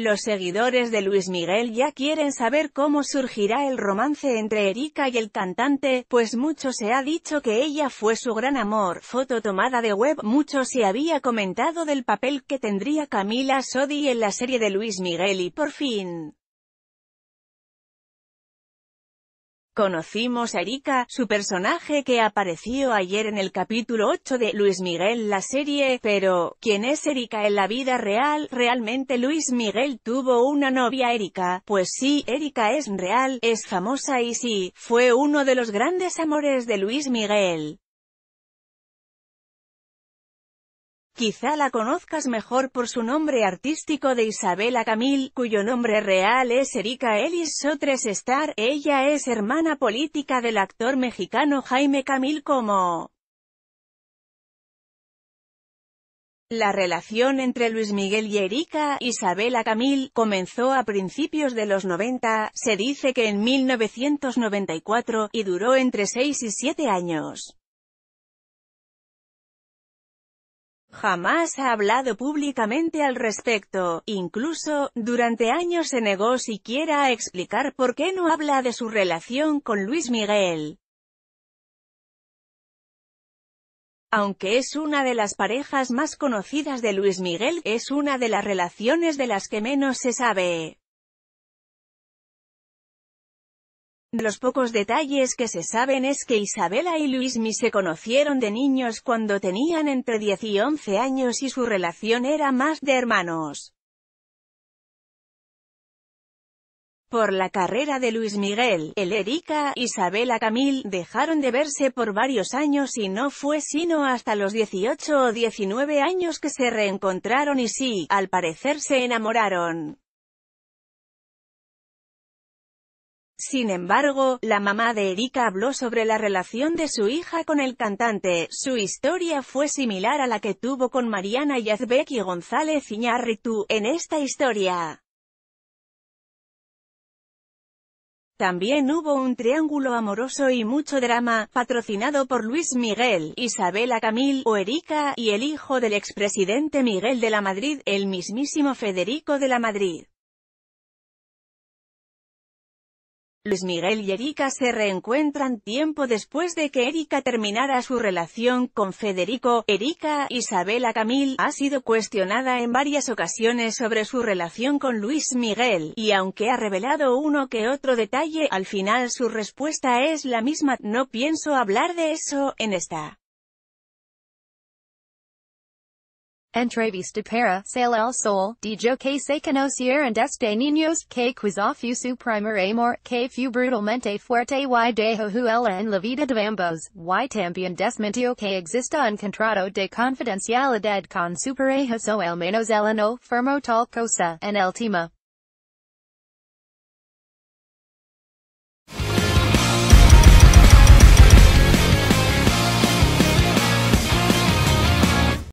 Los seguidores de Luis Miguel ya quieren saber cómo surgirá el romance entre Erika y el cantante, pues mucho se ha dicho que ella fue su gran amor. Foto tomada de web Mucho se había comentado del papel que tendría Camila Sodi en la serie de Luis Miguel y por fin, Conocimos a Erika, su personaje que apareció ayer en el capítulo 8 de Luis Miguel la serie, pero, ¿quién es Erika en la vida real? ¿Realmente Luis Miguel tuvo una novia Erika? Pues sí, Erika es real, es famosa y sí, fue uno de los grandes amores de Luis Miguel. Quizá la conozcas mejor por su nombre artístico de Isabela Camil, cuyo nombre real es Erika Ellis Sotres Star. Ella es hermana política del actor mexicano Jaime Camil como... La relación entre Luis Miguel y Erika, Isabela Camil, comenzó a principios de los 90, se dice que en 1994, y duró entre 6 y 7 años. Jamás ha hablado públicamente al respecto, incluso, durante años se negó siquiera a explicar por qué no habla de su relación con Luis Miguel. Aunque es una de las parejas más conocidas de Luis Miguel, es una de las relaciones de las que menos se sabe. los pocos detalles que se saben es que Isabela y Luismi se conocieron de niños cuando tenían entre 10 y 11 años y su relación era más de hermanos. Por la carrera de Luis Miguel, el Erika, Isabela Camil, dejaron de verse por varios años y no fue sino hasta los 18 o 19 años que se reencontraron y sí, al parecer se enamoraron. Sin embargo, la mamá de Erika habló sobre la relación de su hija con el cantante, su historia fue similar a la que tuvo con Mariana Yazbek y González Iñárritu, en esta historia. También hubo un triángulo amoroso y mucho drama, patrocinado por Luis Miguel, Isabela Camil, o Erika, y el hijo del expresidente Miguel de la Madrid, el mismísimo Federico de la Madrid. Luis Miguel y Erika se reencuentran tiempo después de que Erika terminara su relación con Federico. Erika, Isabela Camil, ha sido cuestionada en varias ocasiones sobre su relación con Luis Miguel, y aunque ha revelado uno que otro detalle, al final su respuesta es la misma, no pienso hablar de eso, en esta. Entrevista para Sale Sol, Dijo que se conocieron desde niños que quizá su primer amor, que fue brutalmente fuerte y dejo juela en la vida de ambos, y también desmentió que exista un contrato de confidencialidad con su pareja so al menos el no firmó tal cosa, en el tema.